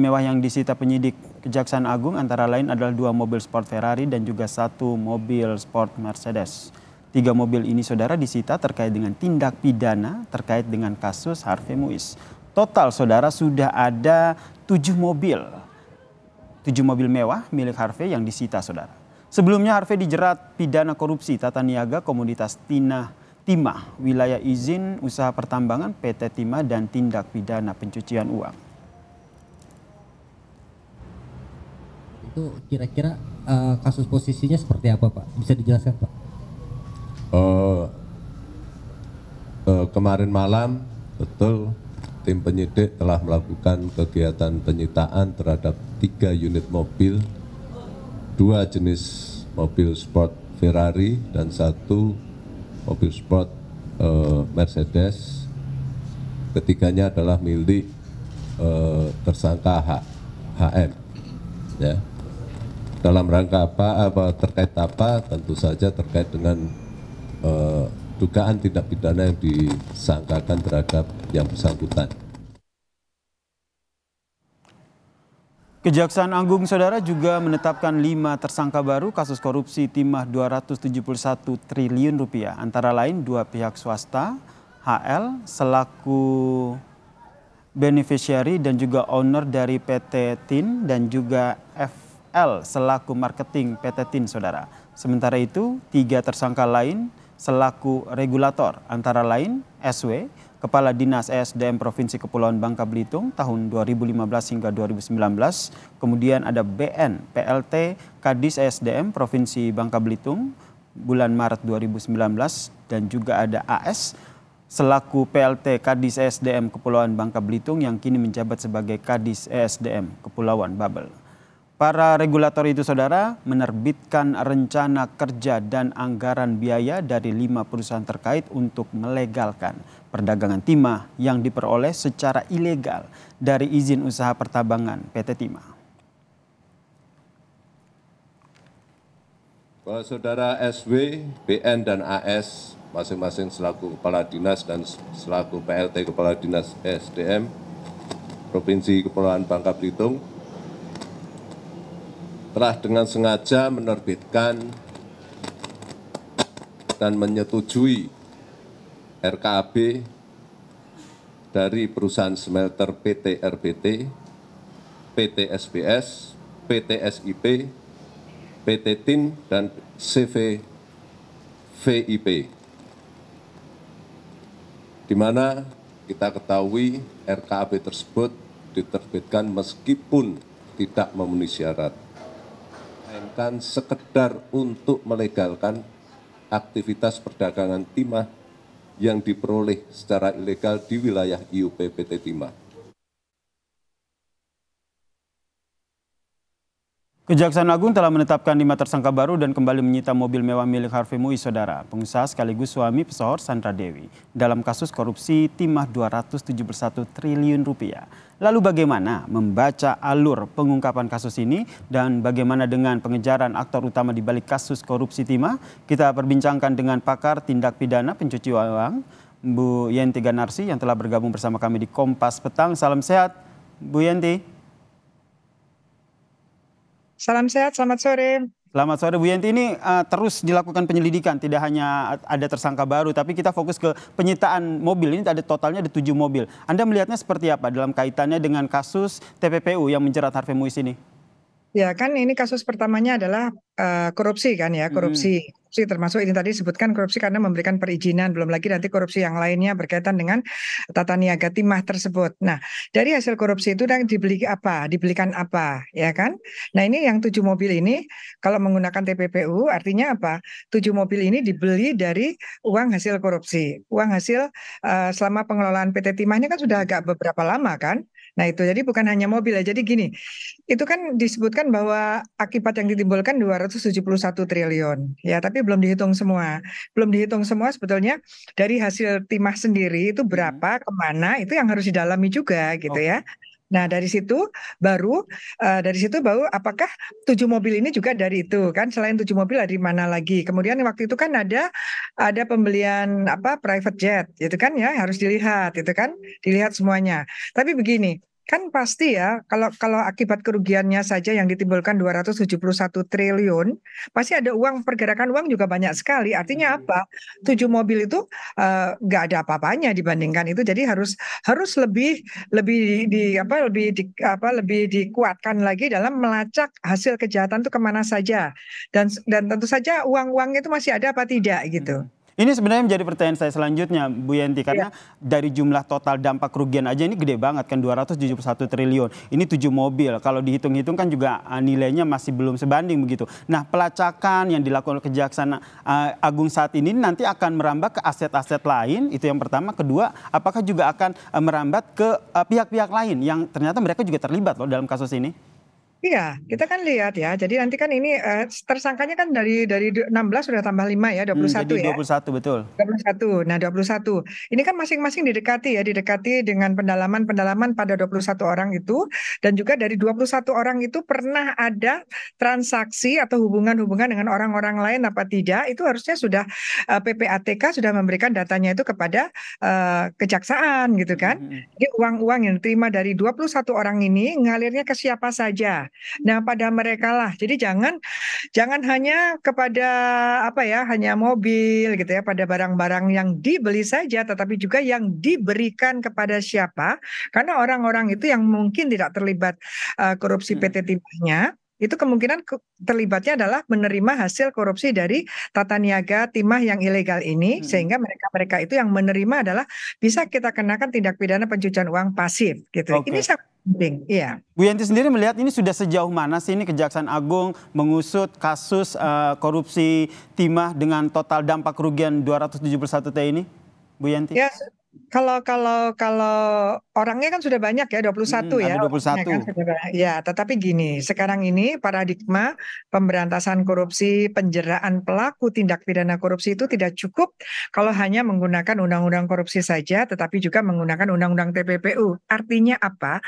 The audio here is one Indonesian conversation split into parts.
mewah yang disita penyidik Kejaksaan Agung antara lain adalah dua mobil sport Ferrari dan juga satu mobil sport Mercedes. Tiga mobil ini saudara disita terkait dengan tindak pidana terkait dengan kasus Harvey Muiz. Total saudara sudah ada tujuh mobil. Tujuh mobil mewah milik Harvey yang disita saudara. Sebelumnya Harvey dijerat pidana korupsi tata niaga komunitas Tina Timah, wilayah izin usaha pertambangan PT Timah dan tindak pidana pencucian uang. itu kira-kira uh, kasus posisinya seperti apa Pak? Bisa dijelaskan Pak? Uh, uh, kemarin malam betul tim penyidik telah melakukan kegiatan penyitaan terhadap tiga unit mobil, dua jenis mobil sport Ferrari dan satu mobil sport eh, Mercedes. Ketiganya adalah milik eh, tersangka H, HM. Ya dalam rangka apa, apa terkait apa tentu saja terkait dengan uh, dugaan tindak pidana yang disangkakan terhadap yang bersangkutan. Kejaksaan Agung Saudara juga menetapkan lima tersangka baru kasus korupsi timah 271 triliun rupiah. Antara lain dua pihak swasta, HL selaku beneficiary dan juga owner dari PT TIN dan juga F L selaku marketing PT TIN Saudara. Sementara itu, tiga tersangka lain selaku regulator antara lain SW, Kepala Dinas ESDM Provinsi Kepulauan Bangka Belitung tahun 2015 hingga 2019, kemudian ada BN PLT Kadis ESDM Provinsi Bangka Belitung bulan Maret 2019 dan juga ada AS selaku PLT Kadis ESDM Kepulauan Bangka Belitung yang kini menjabat sebagai Kadis ESDM Kepulauan Babel. Para regulator itu saudara menerbitkan rencana kerja dan anggaran biaya dari lima perusahaan terkait untuk melegalkan perdagangan timah yang diperoleh secara ilegal dari izin usaha pertambangan PT Timah. Bahwa saudara SW, BN, dan AS masing-masing selaku Kepala Dinas dan selaku PLT Kepala Dinas SDM Provinsi Kepulauan Bangka Belitung telah dengan sengaja menerbitkan dan menyetujui RKAB dari perusahaan smelter PT RBT, PT SBS, PT SIP, PT TIN, dan CV VIP. Di mana kita ketahui RKAB tersebut diterbitkan meskipun tidak memenuhi syarat bukan sekedar untuk melegalkan aktivitas perdagangan timah yang diperoleh secara ilegal di wilayah IUPPT Timah. Kejaksaan Agung telah menetapkan lima tersangka baru dan kembali menyita mobil mewah milik Harvey Mui Saudara, pengusaha sekaligus suami pesohor Sandra Dewi, dalam kasus korupsi timah 271 triliun rupiah. Lalu bagaimana membaca alur pengungkapan kasus ini dan bagaimana dengan pengejaran aktor utama di balik kasus korupsi timah? Kita perbincangkan dengan pakar tindak pidana pencuci uang, Bu Yenti Ganarsi yang telah bergabung bersama kami di Kompas Petang. Salam sehat, Bu Yenti. Salam sehat, selamat sore. Selamat sore Bu Yanti. Ini uh, terus dilakukan penyelidikan, tidak hanya ada tersangka baru, tapi kita fokus ke penyitaan mobil. Ini ada totalnya ada tujuh mobil. Anda melihatnya seperti apa dalam kaitannya dengan kasus TPPU yang menjerat Harvey Muiz ini? Ya kan ini kasus pertamanya adalah uh, korupsi kan ya korupsi hmm. korupsi termasuk ini tadi sebutkan korupsi karena memberikan perizinan belum lagi nanti korupsi yang lainnya berkaitan dengan tata niaga timah tersebut. Nah dari hasil korupsi itu dan dibeli apa dibelikan apa ya kan? Nah ini yang tujuh mobil ini kalau menggunakan TPPU artinya apa? Tujuh mobil ini dibeli dari uang hasil korupsi uang hasil uh, selama pengelolaan PT timahnya kan sudah agak beberapa lama kan? Nah itu jadi bukan hanya mobil ya. Jadi gini, itu kan disebutkan bahwa akibat yang ditimbulkan 271 triliun ya, tapi belum dihitung semua. Belum dihitung semua sebetulnya dari hasil timah sendiri itu hmm. berapa, kemana itu yang harus didalami juga gitu oh. ya. Nah, dari situ baru uh, dari situ baru apakah tujuh mobil ini juga dari itu kan selain tujuh mobil dari mana lagi? Kemudian waktu itu kan ada ada pembelian apa private jet gitu kan ya harus dilihat itu kan dilihat semuanya. Tapi begini, Kan pasti ya, kalau kalau akibat kerugiannya saja yang ditimbulkan 271 triliun, pasti ada uang pergerakan uang juga banyak sekali. Artinya hmm. apa? Tujuh mobil itu eh, nggak uh, ada apa-apanya dibandingkan itu. Jadi harus harus lebih lebih di, di apa lebih di, apa lebih dikuatkan lagi dalam melacak hasil kejahatan itu kemana saja dan dan tentu saja uang-uang itu masih ada apa tidak gitu. Hmm. Ini sebenarnya menjadi pertanyaan saya selanjutnya, Bu Yenti, karena ya. dari jumlah total dampak kerugian aja ini gede banget kan 271 triliun. Ini tujuh mobil. Kalau dihitung-hitung kan juga ah, nilainya masih belum sebanding begitu. Nah, pelacakan yang dilakukan oleh Kejaksaan ah, Agung saat ini nanti akan merambat ke aset-aset lain. Itu yang pertama, kedua, apakah juga akan ah, merambat ke pihak-pihak lain yang ternyata mereka juga terlibat loh dalam kasus ini? Iya, kita kan lihat ya. Jadi nanti kan ini uh, tersangkanya kan dari dari 16 sudah tambah 5 ya, 21 hmm, jadi 21, ya. 21 betul. 21. Nah, 21. Ini kan masing-masing didekati ya, didekati dengan pendalaman-pendalaman pada 21 orang itu dan juga dari 21 orang itu pernah ada transaksi atau hubungan-hubungan dengan orang-orang lain apa tidak? Itu harusnya sudah uh, eh, PPATK sudah memberikan datanya itu kepada uh, kejaksaan gitu kan. Hmm, hmm, hmm. Jadi uang-uang yang diterima dari 21 orang ini ngalirnya ke siapa saja. Nah, pada mereka lah. Jadi jangan jangan hanya kepada apa ya, hanya mobil gitu ya, pada barang-barang yang dibeli saja tetapi juga yang diberikan kepada siapa? Karena orang-orang itu yang mungkin tidak terlibat uh, korupsi hmm. PT Timahnya itu kemungkinan terlibatnya adalah menerima hasil korupsi dari tata niaga timah yang ilegal ini hmm. sehingga mereka-mereka itu yang menerima adalah bisa kita kenakan tindak pidana pencucian uang pasif gitu. Okay. Ini sangat penting. Iya. Bu Yanti sendiri melihat ini sudah sejauh mana sih ini Kejaksaan Agung mengusut kasus uh, korupsi timah dengan total dampak kerugian 271 T ini? Bu Yanti? Ya, kalau kalau kalau orangnya kan sudah banyak ya 21 hmm, ya. Ada 21. Ya kan Ya, tetapi gini, sekarang ini paradigma pemberantasan korupsi, penjeraan pelaku tindak pidana korupsi itu tidak cukup kalau hanya menggunakan undang-undang korupsi saja, tetapi juga menggunakan undang-undang TPPU. Artinya apa?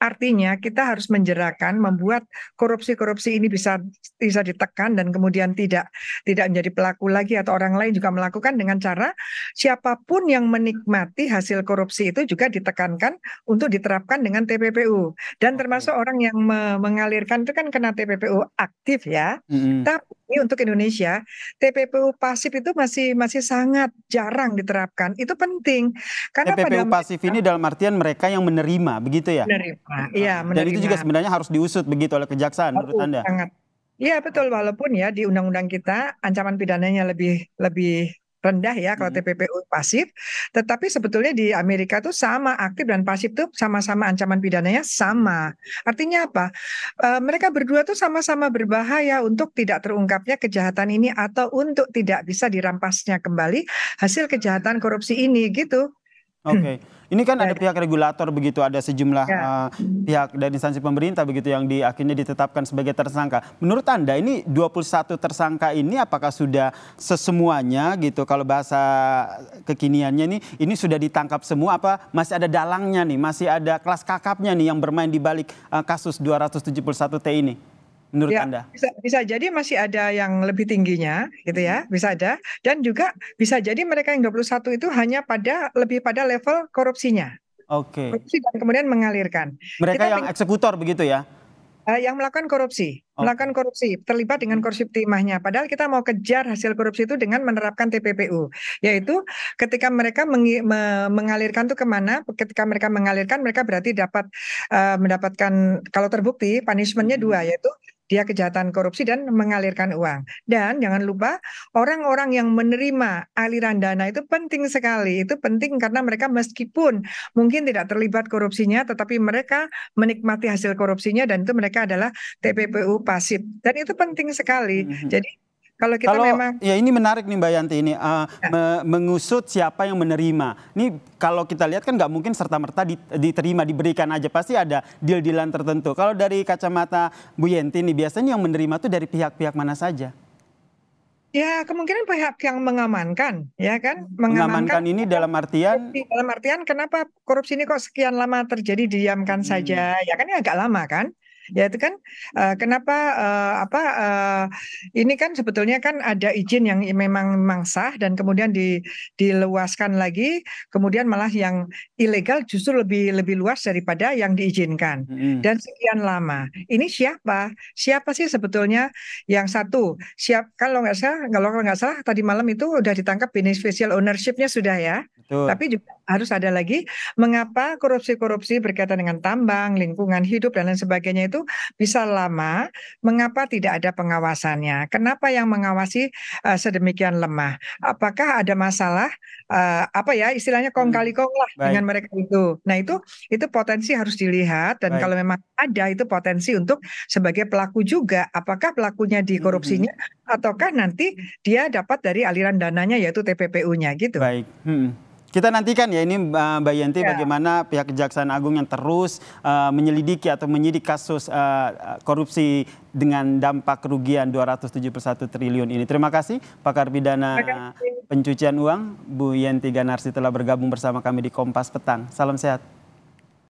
Artinya kita harus menjerakan, membuat korupsi-korupsi ini bisa bisa ditekan dan kemudian tidak tidak menjadi pelaku lagi atau orang lain juga melakukan dengan cara siapapun yang menikmati hasil korupsi itu juga ditekankan untuk diterapkan dengan TPPU dan termasuk orang yang mengalirkan itu kan kena TPPU aktif ya. Mm -hmm. Tapi ini untuk Indonesia, TPPU pasif itu masih masih sangat jarang diterapkan. Itu penting karena TPPU pada pasif ini dalam artian mereka yang menerima, begitu ya? Menerima, iya. Menerima. Dan itu juga sebenarnya harus diusut begitu oleh kejaksaan, menurut anda? Sangat, Iya betul walaupun ya di undang-undang kita ancaman pidananya lebih lebih rendah ya kalau hmm. TPPU pasif, tetapi sebetulnya di Amerika tuh sama aktif dan pasif tuh sama-sama ancaman pidananya sama. Artinya apa? E, mereka berdua tuh sama-sama berbahaya untuk tidak terungkapnya kejahatan ini atau untuk tidak bisa dirampasnya kembali hasil kejahatan korupsi ini gitu. Oke, okay. ini kan ada iya. pihak regulator begitu, ada sejumlah ya. uh, pihak dari instansi pemerintah begitu yang di, akhirnya ditetapkan sebagai tersangka. Menurut Anda ini 21 tersangka ini apakah sudah sesemuanya gitu kalau bahasa kekiniannya ini, ini sudah ditangkap semua apa masih ada dalangnya nih, masih ada kelas kakapnya nih yang bermain di balik uh, kasus 271 T ini? menurut ya, Anda? Bisa, bisa jadi masih ada yang lebih tingginya gitu ya, hmm. bisa ada. Dan juga bisa jadi mereka yang 21 itu hanya pada lebih pada level korupsinya. Oke. Okay. Korupsi dan kemudian mengalirkan. Mereka Kita yang eksekutor begitu ya? Eh, yang melakukan korupsi, melakukan korupsi, terlibat dengan hmm. korupsi timahnya. Padahal kita mau kejar hasil korupsi itu dengan menerapkan TPPU, yaitu ketika mereka mengalirkan itu kemana, ketika mereka mengalirkan mereka berarti dapat uh, mendapatkan kalau terbukti punishmentnya dua, hmm. yaitu dia kejahatan korupsi dan mengalirkan uang. Dan jangan lupa orang-orang yang menerima aliran dana itu penting sekali. Itu penting karena mereka meskipun mungkin tidak terlibat korupsinya tetapi mereka menikmati hasil korupsinya dan itu mereka adalah TPPU pasif. Dan itu penting sekali. Mhm. Jadi kalau kita kalau, memang ya ini menarik nih Mbak Yanti ini uh, ya. me mengusut siapa yang menerima. Ini kalau kita lihat kan nggak mungkin serta merta diterima diberikan aja pasti ada deal-dealan tertentu. Kalau dari kacamata Bu Yanti ini biasanya yang menerima tuh dari pihak-pihak mana saja? Ya kemungkinan pihak yang mengamankan, ya kan? Mengamankan, mengamankan ini dalam artian dalam artian kenapa korupsi ini kok sekian lama terjadi diamkan hmm. saja? Ya kan ini agak lama kan? ya itu kan uh, kenapa uh, apa uh, ini kan sebetulnya kan ada izin yang memang memang sah dan kemudian di, diluaskan lagi kemudian malah yang ilegal justru lebih lebih luas daripada yang diizinkan hmm. dan sekian lama ini siapa siapa sih sebetulnya yang satu siap kalau nggak salah kalau nggak salah tadi malam itu udah ditangkap beneficial ownershipnya sudah ya Betul. Tapi juga harus ada lagi mengapa korupsi-korupsi berkaitan dengan tambang, lingkungan hidup dan lain sebagainya itu bisa lama, mengapa tidak ada pengawasannya? Kenapa yang mengawasi uh, sedemikian lemah? Apakah ada masalah uh, apa ya istilahnya kong hmm. kali kong lah Baik. dengan mereka itu. Nah, itu itu potensi harus dilihat dan Baik. kalau memang ada itu potensi untuk sebagai pelaku juga apakah pelakunya di hmm, hmm. korupsinya ataukah nanti dia dapat dari aliran dananya yaitu TPPU-nya gitu. Baik. Hmm. Kita nantikan ya ini eh, Mbak Yanti ya. bagaimana pihak Kejaksaan Agung yang terus uh, menyelidiki atau menyidik kasus uh, korupsi dengan dampak kerugian 271 triliun ini. Terima kasih pakar pidana pencucian uang Bu Yanti Ganarsi telah bergabung bersama kami di Kompas Petang. Salam sehat.